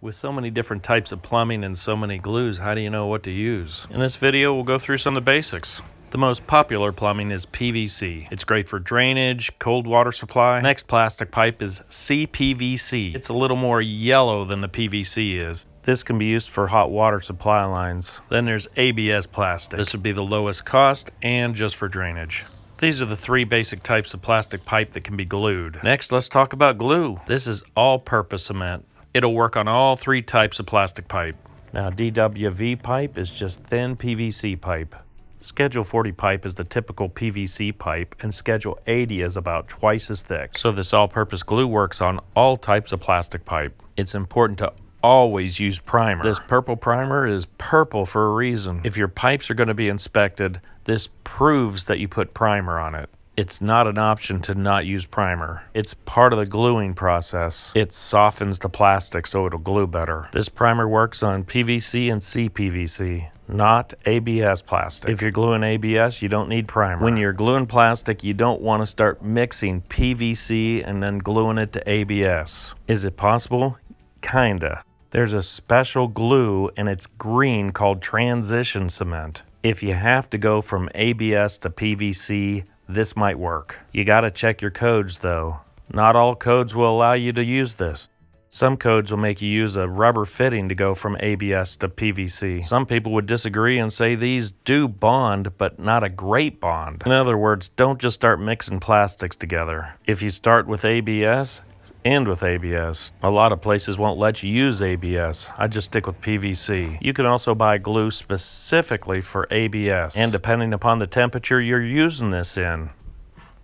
With so many different types of plumbing and so many glues, how do you know what to use? In this video, we'll go through some of the basics. The most popular plumbing is PVC. It's great for drainage, cold water supply. Next plastic pipe is CPVC. It's a little more yellow than the PVC is. This can be used for hot water supply lines. Then there's ABS plastic. This would be the lowest cost and just for drainage. These are the three basic types of plastic pipe that can be glued. Next, let's talk about glue. This is all-purpose cement. It'll work on all three types of plastic pipe. Now, DWV pipe is just thin PVC pipe. Schedule 40 pipe is the typical PVC pipe, and Schedule 80 is about twice as thick. So, this all purpose glue works on all types of plastic pipe. It's important to always use primer. This purple primer is purple for a reason. If your pipes are going to be inspected, this proves that you put primer on it. It's not an option to not use primer. It's part of the gluing process. It softens the plastic so it'll glue better. This primer works on PVC and CPVC not ABS plastic. If you're gluing ABS, you don't need primer. When you're gluing plastic, you don't want to start mixing PVC and then gluing it to ABS. Is it possible? Kinda. There's a special glue and it's green called transition cement. If you have to go from ABS to PVC, this might work. You gotta check your codes though. Not all codes will allow you to use this. Some codes will make you use a rubber fitting to go from ABS to PVC. Some people would disagree and say these do bond, but not a great bond. In other words, don't just start mixing plastics together. If you start with ABS, End with ABS. A lot of places won't let you use ABS. I just stick with PVC. You can also buy glue specifically for ABS. And depending upon the temperature you're using this in,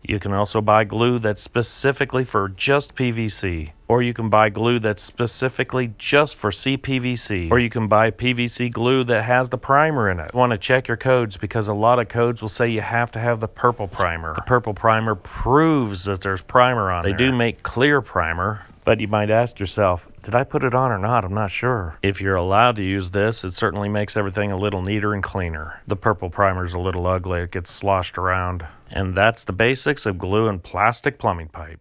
you can also buy glue that's specifically for just PVC, or you can buy glue that's specifically just for CPVC, or you can buy PVC glue that has the primer in it. You want to check your codes because a lot of codes will say you have to have the purple primer. The purple primer proves that there's primer on they there. They do make clear primer, but you might ask yourself, did I put it on or not? I'm not sure. If you're allowed to use this, it certainly makes everything a little neater and cleaner. The purple primer's a little ugly, it gets sloshed around. And that's the basics of glue and plastic plumbing pipe.